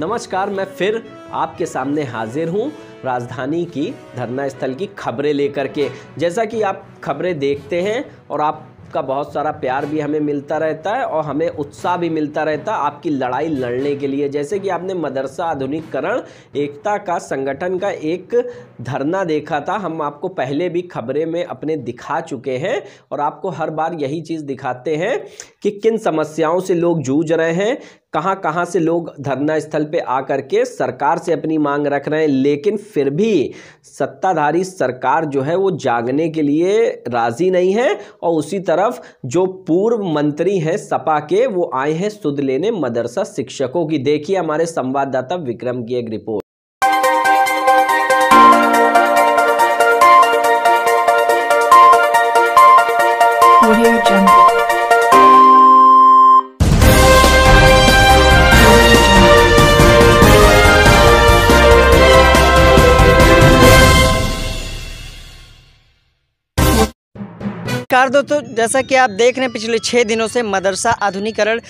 नमस्कार मैं फिर आपके सामने हाजिर हूँ राजधानी की धरना स्थल की खबरें लेकर के जैसा कि आप खबरें देखते हैं और आप आपका बहुत सारा प्यार भी हमें मिलता रहता है और हमें उत्साह भी मिलता रहता है आपकी लड़ाई लड़ने के लिए जैसे कि आपने मदरसा आधुनिकरण एकता का संगठन का एक धरना देखा था हम आपको पहले भी खबरें में अपने दिखा चुके हैं और आपको हर बार यही चीज़ दिखाते हैं कि किन समस्याओं से लोग जूझ रहे हैं कहाँ कहाँ से लोग धरना स्थल पे आकर के सरकार से अपनी मांग रख रहे हैं लेकिन फिर भी सत्ताधारी सरकार जो है वो जागने के लिए राज़ी नहीं है और उसी तरफ जो पूर्व मंत्री हैं सपा के वो आए हैं सुध लेने मदरसा शिक्षकों की देखिए हमारे संवाददाता विक्रम की एक रिपोर्ट नमस्कार दोस्तों जैसा कि आप देख रहे हैं पिछले छः दिनों से मदरसा आधुनिकरण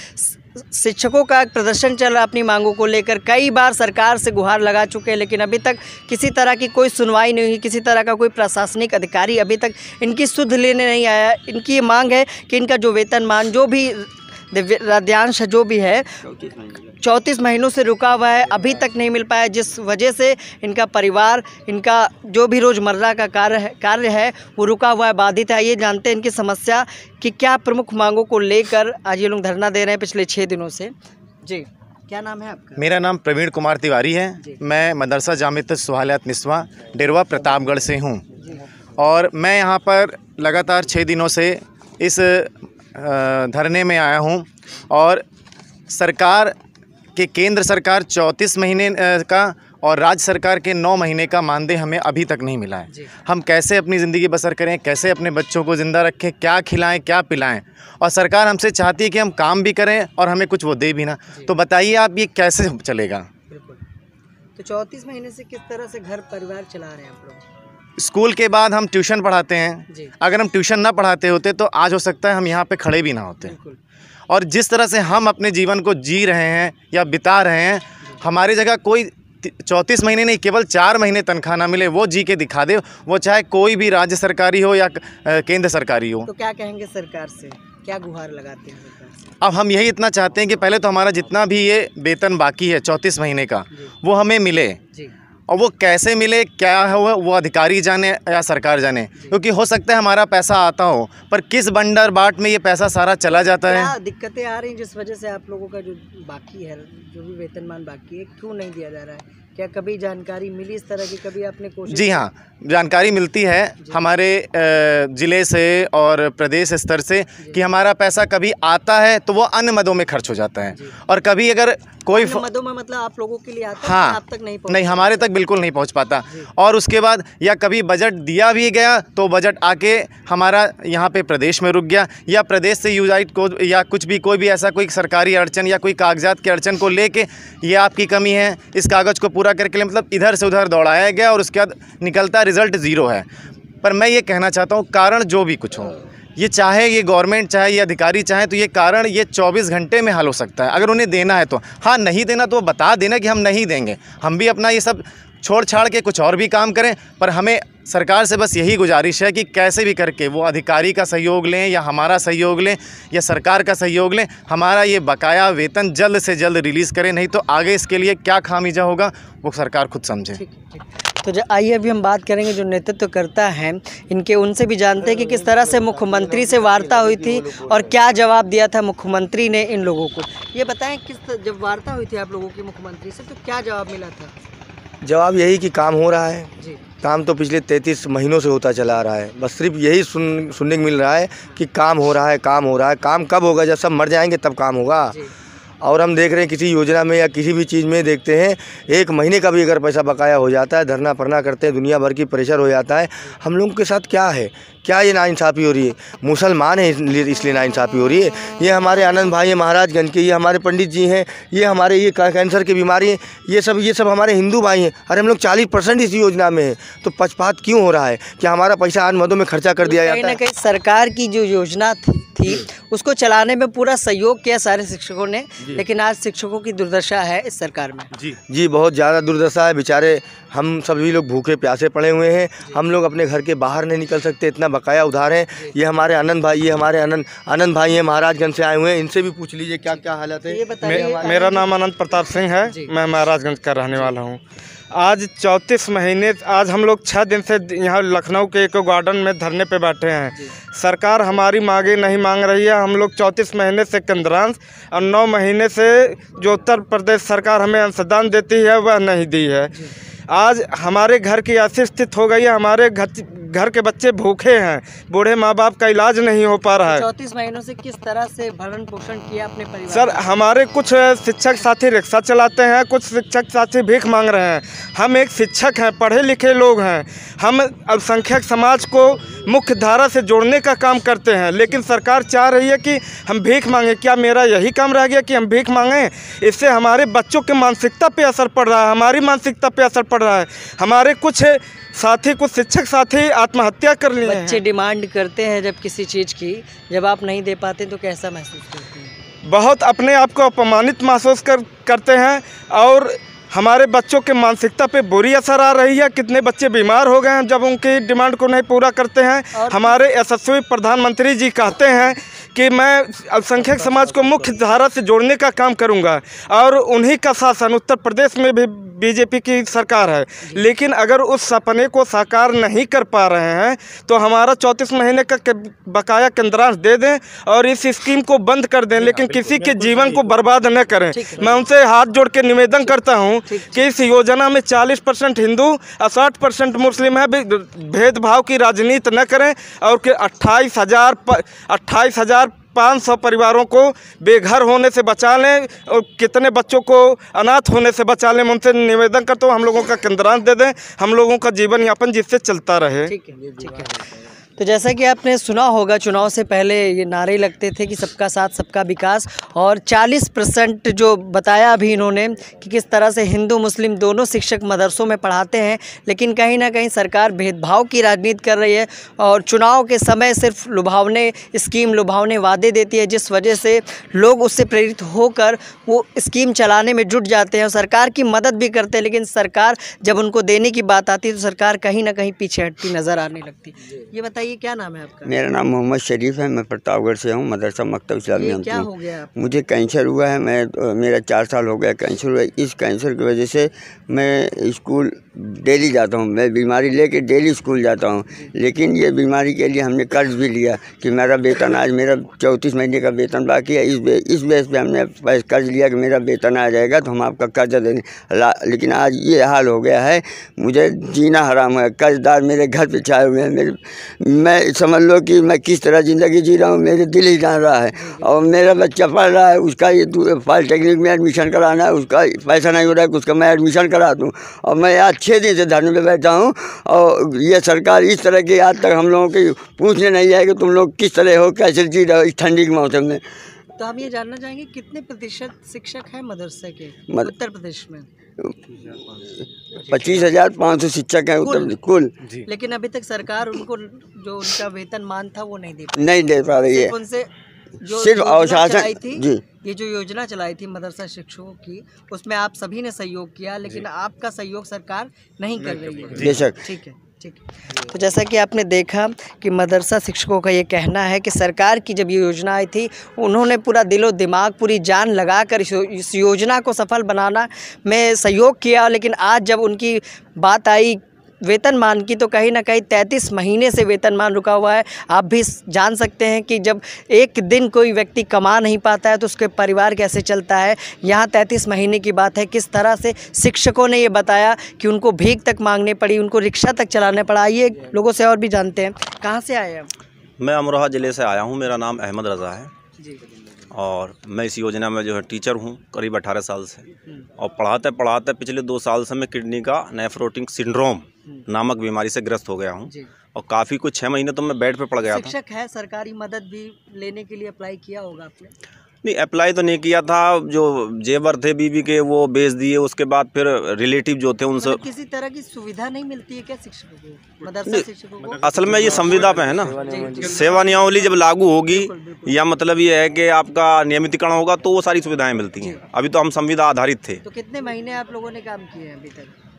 शिक्षकों का प्रदर्शन चल रहा अपनी मांगों को लेकर कई बार सरकार से गुहार लगा चुके हैं लेकिन अभी तक किसी तरह की कोई सुनवाई नहीं हुई किसी तरह का कोई प्रशासनिक अधिकारी अभी तक इनकी सुध लेने नहीं आया इनकी मांग है कि इनका जो वेतनमान जो भी दिव्य रद्यांश जो भी है चौंतीस महीनों से रुका हुआ है अभी तक नहीं मिल पाया जिस वजह से इनका परिवार इनका जो भी रोज़मर्रा का कार्य है कार्य है वो रुका हुआ है बाधित है ये जानते हैं इनकी समस्या कि क्या प्रमुख मांगों को लेकर आज ये लोग धरना दे रहे हैं पिछले छः दिनों से जी क्या नाम है आपका मेरा नाम प्रवीण कुमार तिवारी है मैं मदरसा जामित सुहालियात निस्वा डेरवा प्रतापगढ़ से हूँ और मैं यहाँ पर लगातार छः दिनों से इस धरने में आया हूँ और सरकार के केंद्र सरकार चौंतीस महीने का और राज्य सरकार के नौ महीने का मानदेय हमें अभी तक नहीं मिला है हम कैसे अपनी ज़िंदगी बसर करें कैसे अपने बच्चों को ज़िंदा रखें क्या खिलाएं क्या पिलाएं और सरकार हमसे चाहती है कि हम काम भी करें और हमें कुछ वो दे भी ना तो बताइए आप ये कैसे चलेगा तो चौंतीस महीने से किस तरह से घर परिवार चला रहे हैं आप लोग स्कूल के बाद हम ट्यूशन पढ़ाते हैं अगर हम ट्यूशन ना पढ़ाते होते तो आज हो सकता है हम यहाँ पे खड़े भी ना होते और जिस तरह से हम अपने जीवन को जी रहे हैं या बिता रहे हैं हमारी जगह कोई चौंतीस महीने नहीं केवल चार महीने तनख्वाह ना मिले वो जी के दिखा दे वो चाहे कोई भी राज्य सरकारी हो या केंद्र सरकारी हो तो क्या कहेंगे सरकार से क्या गुहार लगाते हैं अब हम यही इतना चाहते हैं कि पहले तो हमारा जितना भी ये वेतन बाकी है चौंतीस महीने का वो हमें मिले और वो कैसे मिले क्या हो वो अधिकारी जाने या सरकार जाने क्योंकि हो सकता है हमारा पैसा आता हो पर किस बंडर बाट में ये पैसा सारा चला जाता है दिक्कतें आ रही हैं जिस वजह से आप लोगों का जो बाकी है जो भी वेतनमान बाकी है क्यों नहीं दिया जा रहा है क्या कभी जानकारी मिली इस तरह की कभी आपने कोशिश जी हाँ जानकारी मिलती है हमारे ज़िले से और प्रदेश स्तर से कि हमारा पैसा कभी आता है तो वो अन्य मदों में खर्च हो जाता है और कभी अगर कोई फ... मदों में मतलब आप लोगों के लिए आता हाँ आप तक नहीं नहीं हमारे तक बिल्कुल नहीं पहुंच पाता और उसके बाद या कभी बजट दिया भी गया तो बजट आके हमारा यहाँ पे प्रदेश में रुक गया या प्रदेश से यूजाइट को या कुछ भी कोई भी ऐसा कोई सरकारी अड़चन या कोई कागजात की अड़चन को लेके ये आपकी कमी है इस कागज़ को पूरा करके लिए मतलब इधर से उधर दौड़ाया गया और उसके बाद निकलता रिज़ल्ट ज़ीरो है पर मैं ये कहना चाहता हूँ कारण जो भी कुछ हो ये चाहे ये गवर्नमेंट चाहे ये अधिकारी चाहे तो ये कारण ये 24 घंटे में हल हो सकता है अगर उन्हें देना है तो हाँ नहीं देना तो बता देना कि हम नहीं देंगे हम भी अपना ये सब छोड़ छाड़ के कुछ और भी काम करें पर हमें सरकार से बस यही गुजारिश है कि कैसे भी करके वो अधिकारी का सहयोग लें या हमारा सहयोग लें या सरकार का सहयोग लें हमारा ये बकाया वेतन जल्द से जल्द रिलीज़ करें नहीं तो आगे इसके लिए क्या खामीजा होगा वो सरकार खुद समझे तो जो आइए अभी हम बात करेंगे जो नेतृत्व करता है इनके उनसे भी जानते हैं कि किस तरह से मुख्यमंत्री से वार्ता हुई थी और क्या जवाब दिया था मुख्यमंत्री ने इन लोगों को ये बताएं किस जब वार्ता हुई थी आप लोगों की मुख्यमंत्री से तो क्या जवाब मिला था जवाब यही कि काम हो रहा है काम तो पिछले तैंतीस महीनों से होता चला आ रहा है बस सिर्फ यही सुन सुनने को मिल रहा है कि काम हो रहा है काम हो रहा है काम कब होगा जब सब मर जाएंगे तब काम होगा और हम देख रहे हैं किसी योजना में या किसी भी चीज़ में देखते हैं एक महीने का भी अगर पैसा बकाया हो जाता है धरना परना करते हैं दुनिया भर की प्रेशर हो जाता है हम लोगों के साथ क्या है क्या ये नाइंसाफ़ी हो रही है मुसलमान हैं इसलिए इसलिए नाइंसाफ़ी हो रही है ये हमारे आनंद भाई महाराजगंज के ये हमारे पंडित जी हैं ये हमारे ये कैंसर की बीमारी है ये सब ये सब हमारे हिंदू भाई हैं अरे हम लोग चालीस परसेंट इस योजना में है तो पक्षपात क्यों हो रहा है कि हमारा पैसा आन मदों में खर्चा कर दिया जाता है कहीं सरकार की जो योजना थी थी उसको चलाने में पूरा सहयोग किया सारे शिक्षकों ने लेकिन आज शिक्षकों की दुर्दशा है इस सरकार में जी जी बहुत ज़्यादा दुर्दशा है बेचारे हम सभी लोग भूखे प्यासे पड़े हुए हैं हम लोग अपने घर के बाहर नहीं निकल सकते इतना बकाया उधार है ये हमारे आनंद भाई ये हमारे आनंद आनंद भाई हैं महाराजगंज से आए हुए हैं इनसे भी पूछ लीजिए क्या क्या हालत है मे, मेरा नाम आनंद प्रताप सिंह है मैं महाराजगंज का रहने वाला हूँ आज चौंतीस महीने आज हम लोग छः दिन से यहाँ लखनऊ के एक गार्डन में धरने पे बैठे हैं सरकार हमारी मांगे नहीं मांग रही है हम लोग चौंतीस महीने से कंदरांस और नौ महीने से जो उत्तर प्रदेश सरकार हमें अंशदान देती है वह नहीं दी है आज हमारे घर की अस्थित हो गई है हमारे घर घर के बच्चे भूखे हैं बूढ़े माँ बाप का इलाज नहीं हो पा रहा है चौंतीस महीनों से किस तरह से भरण पोषण किया अपने परिवार सर हमारे कुछ शिक्षक साथी रिक्शा चलाते हैं कुछ शिक्षक साथी भीख मांग रहे हैं हम एक शिक्षक हैं पढ़े लिखे लोग हैं हम अल्पसंख्यक समाज को मुख्य धारा से जोड़ने का काम करते हैं लेकिन सरकार चाह रही है कि हम भीख मांगे क्या मेरा यही काम रह गया कि हम भीख मांगें इससे हमारे बच्चों के मानसिकता पर असर पड़ रहा है हमारी मानसिकता पे असर पड़ रहा है हमारे कुछ साथ ही कुछ शिक्षक साथ ही आत्महत्या कर लिए बच्चे डिमांड करते हैं जब किसी चीज़ की जब आप नहीं दे पाते तो कैसा महसूस करते हैं बहुत अपने आप को अपमानित महसूस कर करते हैं और हमारे बच्चों के मानसिकता पे बुरी असर आ रही है कितने बच्चे बीमार हो गए हैं जब उनकी डिमांड को नहीं पूरा करते हैं हमारे यशस्वी प्रधानमंत्री जी कहते हैं कि मैं अल्पसंख्यक समाज को मुख्य धारा से जोड़ने का काम करूँगा और उन्हीं का शासन उत्तर प्रदेश में भी बीजेपी की सरकार है लेकिन अगर उस सपने को साकार नहीं कर पा रहे हैं तो हमारा चौंतीस महीने का बकाया केंद्रांश दे दें और इस स्कीम को बंद कर दें लेकिन किसी के जीवन को बर्बाद न करें मैं उनसे हाथ जोड़ के निवेदन करता हूँ कि इस योजना में चालीस परसेंट हिंदू और साठ परसेंट मुस्लिम है भेदभाव की राजनीति न करें और कि अट्ठाईस हज़ार अट्ठाईस हज़ार पाँच सौ परिवारों को बेघर होने से बचा लें और कितने बच्चों को अनाथ होने से बचा लें उनसे निवेदन करता हूँ हम लोगों का केंद्रांश दे दें हम लोगों का जीवन यापन जिससे चलता रहे ठीक है ठीक है तो जैसा कि आपने सुना होगा चुनाव से पहले ये नारे लगते थे कि सबका साथ सबका विकास और 40 परसेंट जो बताया अभी इन्होंने कि किस तरह से हिंदू मुस्लिम दोनों शिक्षक मदरसों में पढ़ाते हैं लेकिन कहीं ना कहीं सरकार भेदभाव की राजनीति कर रही है और चुनाव के समय सिर्फ लुभावने स्कीम लुभावने वादे देती है जिस वजह से लोग उससे प्रेरित होकर वो स्कीम चलाने में जुट जाते हैं और सरकार की मदद भी करते हैं लेकिन सरकार जब उनको देने की बात आती है तो सरकार कहीं ना कहीं पीछे हटती नज़र आने लगती ये बताइए क्या नाम है आपका मेरा नाम मोहम्मद शरीफ है मैं प्रतापगढ़ से हूँ मदरसा मकतब इस्लामी क्या हो गया मुझे कैंसर हुआ है मैं मेरा चार साल हो गया कैंसर हुआ इस कैंसर की वजह से मैं स्कूल डेली जाता हूँ मैं बीमारी लेके डेली स्कूल जाता हूँ लेकिन ये बीमारी के लिए हमने कर्ज भी लिया कि मेरा वेतन आज मेरा चौंतीस महीने का वेतन बाकी है इस बे, इस बेस पे हमने कर्ज लिया कि मेरा वेतन आ जाएगा तो हम आपका कर्जा देने लेकिन आज ये हाल हो गया है मुझे जीना हराम है कर्जदार मेरे घर पर छाए हुए हैं मेरे मैं समझ लो कि मैं किस तरह ज़िंदगी जी रहा हूँ मेरे दिल ही जान रहा है और मेरा बच्चा पढ़ रहा है उसका ये पॉलिटेक्निक में एडमिशन कराना है उसका पैसा नहीं हो रहा है उसका मैं एडमिशन करा दूँ और मैं आज अच्छे दिन से धरने पर बैठा हूँ और ये सरकार इस तरह की आज तक हम लोगों की पूछने नहीं आए कि तुम लोग किस तरह हो कैसे जी रहो इस ठंडी के मौसम में तो हम ये जानना चाहेंगे कितने प्रतिशत शिक्षक हैं मदरसे के मद... उत्तर प्रदेश में पच्चीस हजार पाँच सौ शिक्षक हैं उत्तर कुल लेकिन अभी तक सरकार उनको जो उनका वेतन मान था वो नहीं दे नहीं दे पा रही है उनसे सिर्फ अवशासन जी ये जो योजना चलाई थी मदरसा शिक्षकों की उसमें आप सभी ने सहयोग किया लेकिन आपका सहयोग सरकार नहीं कर रही है बेशक ठीक है ठीक तो जैसा कि आपने देखा कि मदरसा शिक्षकों का ये कहना है कि सरकार की जब ये योजना आई थी उन्होंने पूरा दिलो दिमाग पूरी जान लगा कर इस योजना को सफल बनाना में सहयोग किया लेकिन आज जब उनकी बात आई वेतनमान की तो कहीं ना कहीं तैंतीस महीने से वेतनमान रुका हुआ है आप भी जान सकते हैं कि जब एक दिन कोई व्यक्ति कमा नहीं पाता है तो उसके परिवार कैसे चलता है यहाँ तैंतीस महीने की बात है किस तरह से शिक्षकों ने ये बताया कि उनको भीख तक मांगने पड़ी उनको रिक्शा तक चलाने पड़ा ये लोगों से और भी जानते हैं कहाँ से आए हैं मैं अमरोहा ज़िले से आया हूँ मेरा नाम अहमद रज़ा है और मैं इस योजना में जो है टीचर हूँ करीब अठारह साल से हम्म। और पढ़ाते पढ़ाते पिछले दो साल से मैं किडनी का नेफ्रोटिंग सिंड्रोम हम्म। नामक बीमारी से ग्रस्त हो गया हूँ और काफ़ी कुछ छह महीने तो मैं बेड पे पड़ गया शिक्षक था है सरकारी मदद भी लेने के लिए अप्लाई किया होगा आपने नहीं अप्लाई तो नहीं किया था जो जेवर थे बीबी के वो बेच दिए उसके बाद फिर रिलेटिव जो थे उनसे मतलब किसी तरह की सुविधा नहीं मिलती है क्या शिक्षकों को असल में ये संविदा पे है ना सेवा नियमावली जब लागू होगी या मतलब ये है कि आपका नियमितकरण होगा तो वो सारी सुविधाएं मिलती हैं अभी तो हम संविदा आधारित थे तो कितने महीने आप लोगों ने काम किए हैं अभी तक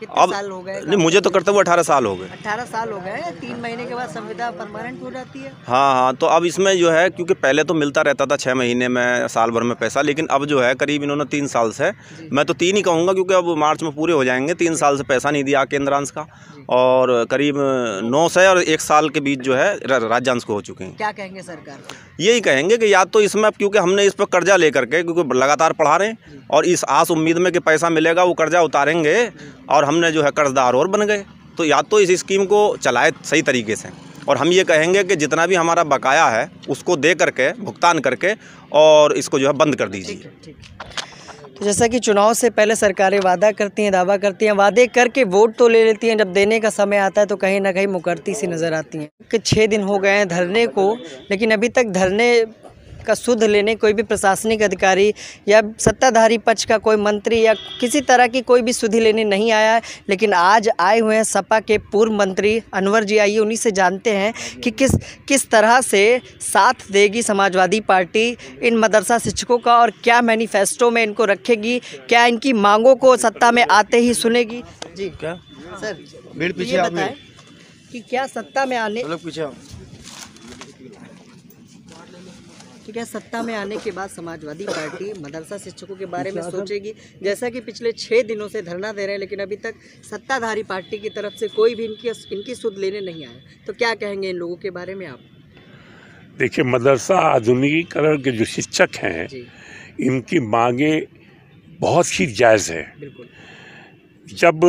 कितने अब साल हो गए नहीं मुझे तो करते हुए अठारह साल हो गए अठारह साल हो गए तीन महीने के बाद संविदा परमानेंट हो जाती है हाँ हाँ तो अब इसमें जो है क्योंकि पहले तो मिलता रहता था छः महीने में साल भर में पैसा लेकिन अब जो है करीब इन्होंने तीन साल से मैं तो तीन ही कहूँगा क्योंकि अब मार्च में पूरे हो जाएंगे तीन साल से पैसा नहीं दिया केंद्रांश का और करीब नौ से और एक साल के बीच जो है राज्यांश को हो चुके हैं क्या कहेंगे सरकार यही कहेंगे कि या तो इसमें क्योंकि हमने इस पर कर्जा लेकर के क्योंकि लगातार पढ़ा रहे हैं और इस आस उम्मीद में कि पैसा मिलेगा वो कर्जा उतारेंगे और हमने जो है कर्जदार और बन गए तो या तो इस स्कीम को चलाए सही तरीके से और हम ये कहेंगे कि जितना भी हमारा बकाया है उसको दे करके भुगतान करके और इसको जो है बंद कर दीजिए तो जैसा कि चुनाव से पहले सरकारें वादा करती हैं दावा करती हैं वादे करके वोट तो ले लेती हैं जब देने का समय आता है तो कहीं ना कहीं मुकरती सी नज़र आती हैं कि छः दिन हो गए हैं धरने को लेकिन अभी तक धरने का सुध लेने कोई भी प्रशासनिक अधिकारी या सत्ताधारी पक्ष का कोई मंत्री या किसी तरह की कोई भी सुधि लेने नहीं आया है लेकिन आज आए हुए हैं सपा के पूर्व मंत्री अनवर जी आइए उन्हीं से जानते हैं कि किस किस तरह से साथ देगी समाजवादी पार्टी इन मदरसा शिक्षकों का और क्या मैनिफेस्टो में इनको रखेगी क्या इनकी मांगों को सत्ता में आते ही सुनेगी जी क्या सर पीछे बताएं कि क्या सत्ता में आने पीछे ठीक है सत्ता में आने के बाद समाजवादी पार्टी मदरसा शिक्षकों के बारे में सोचेगी जैसा कि पिछले छः दिनों से धरना दे रहे हैं लेकिन अभी तक सत्ताधारी पार्टी की तरफ से कोई भी इनकी इनकी सुध लेने नहीं आया तो क्या कहेंगे इन लोगों के बारे में आप देखिए मदरसा आधुनिकीकरण के जो शिक्षक हैं इनकी मांगे बहुत ही जायज़ है जब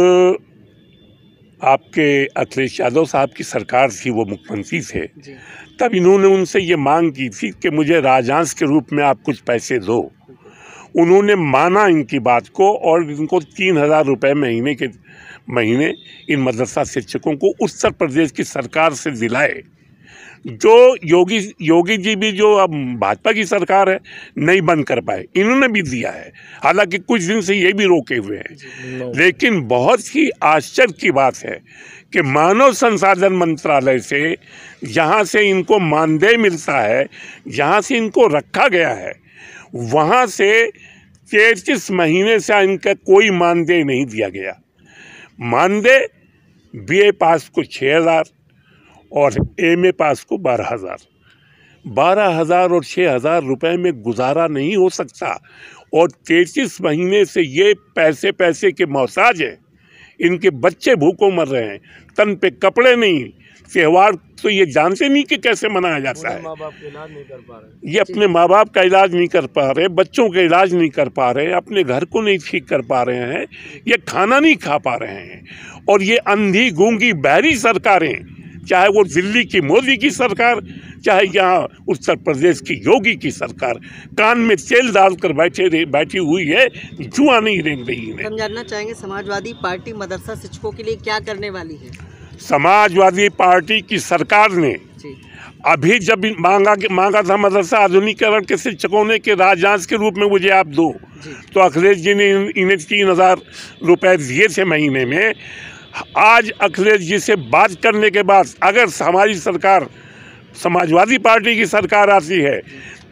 आपके अखिलेश यादव साहब की सरकार थी वो मुख्यमंत्री थे तब इन्होंने उनसे ये मांग की थी कि मुझे राजांश के रूप में आप कुछ पैसे दो उन्होंने माना इनकी बात को और इनको तीन हज़ार रुपये महीने के महीने इन मदरसा शिक्षकों को उत्तर प्रदेश की सरकार से दिलाए जो योगी योगी जी भी जो अब भाजपा की सरकार है नहीं बंद कर पाए इन्होंने भी दिया है हालांकि कुछ दिन से ये भी रोके हुए हैं लेकिन बहुत ही आश्चर्य की बात है कि मानव संसाधन मंत्रालय से जहाँ से इनको मानदेय मिलता है जहाँ से इनको रखा गया है वहाँ से तैतीस महीने से इनका कोई मानदेय नहीं दिया गया मानदेय बीए पास को छः हज़ार और एम ए पास को बारह हज़ार बारह हज़ार और छः हज़ार रुपये में गुजारा नहीं हो सकता और तैतीस महीने से ये पैसे पैसे के मोहताज हैं इनके बच्चे भूखों मर रहे हैं तन पे कपड़े नहीं त्यौहार तो ये जानते नहीं कि कैसे मनाया जाता है माँ बाप नहीं कर पा रहे ये अपने माँ बाप का इलाज नहीं कर पा रहे बच्चों का इलाज नहीं कर पा रहे अपने घर को नहीं ठीक कर पा रहे हैं ये खाना नहीं खा पा रहे हैं और ये अंधी गूंगी बहरी सरकारें चाहे वो दिल्ली की मोदी की सरकार चाहे यहाँ उत्तर प्रदेश की योगी की सरकार कान में तेल डालकर बैठे बैठी हुई है जुआ नहीं रेंग रही है जानना चाहेंगे समाजवादी पार्टी मदरसा शिक्षकों के लिए क्या करने वाली है समाजवादी पार्टी की सरकार ने अभी जब मांगा मांगा था मदरसा आधुनिकरण के शिक्षकों ने कि राजजांच के रूप में मुझे आप दो तो अखिलेश जी ने इन्हें तीन हज़ार रुपये दिए थे महीने में आज अखिलेश जी से बात करने के बाद अगर हमारी सरकार समाजवादी पार्टी की सरकार आती है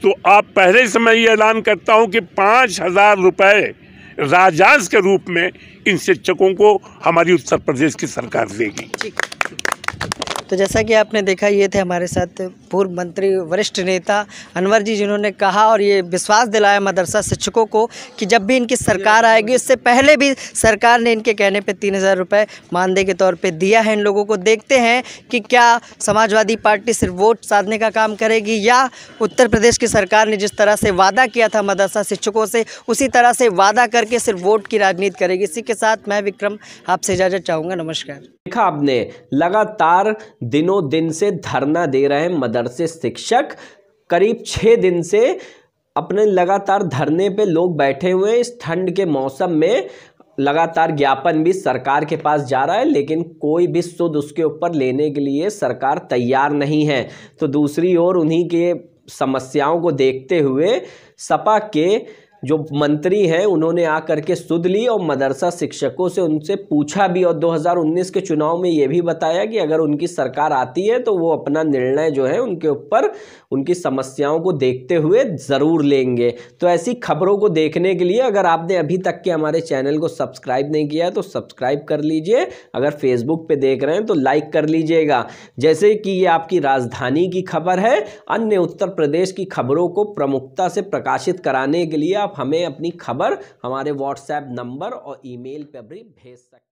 तो आप पहले से मैं ये ऐलान करता हूँ कि पाँच हज़ार रुपये राजांश के रूप में इन शिक्षकों को हमारी उत्तर प्रदेश की सरकार देगी तो जैसा कि आपने देखा ये थे हमारे साथ पूर्व मंत्री वरिष्ठ नेता अनवर जी जिन्होंने कहा और ये विश्वास दिलाया मदरसा शिक्षकों को कि जब भी इनकी सरकार आएगी उससे पहले भी सरकार ने इनके कहने पर तीन हज़ार रुपये मानदेय के तौर पर दिया है इन लोगों को देखते हैं कि क्या समाजवादी पार्टी सिर्फ वोट साधने का काम करेगी या उत्तर प्रदेश की सरकार ने जिस तरह से वादा किया था मदरसा शिक्षकों से उसी तरह से वादा करके सिर्फ वोट की राजनीति करेगी इसी के साथ मैं विक्रम आपसे इजाज़त चाहूँगा नमस्कार देखा आपने लगातार दिनों दिन से धरना दे रहे हैं मदरसे शिक्षक करीब छः दिन से अपने लगातार धरने पे लोग बैठे हुए इस ठंड के मौसम में लगातार ज्ञापन भी सरकार के पास जा रहा है लेकिन कोई भी सुध उसके ऊपर लेने के लिए सरकार तैयार नहीं है तो दूसरी ओर उन्हीं के समस्याओं को देखते हुए सपा के जो मंत्री हैं उन्होंने आकर के सुध ली और मदरसा शिक्षकों से उनसे पूछा भी और 2019 के चुनाव में ये भी बताया कि अगर उनकी सरकार आती है तो वो अपना निर्णय जो है उनके ऊपर उनकी समस्याओं को देखते हुए ज़रूर लेंगे तो ऐसी खबरों को देखने के लिए अगर आपने अभी तक के हमारे चैनल को सब्सक्राइब नहीं किया है तो सब्सक्राइब कर लीजिए अगर फेसबुक पर देख रहे हैं तो लाइक कर लीजिएगा जैसे कि ये आपकी राजधानी की खबर है अन्य उत्तर प्रदेश की खबरों को प्रमुखता से प्रकाशित कराने के लिए आप आप हमें अपनी खबर हमारे व्हाट्सएप नंबर और ईमेल पर भी भेज सकते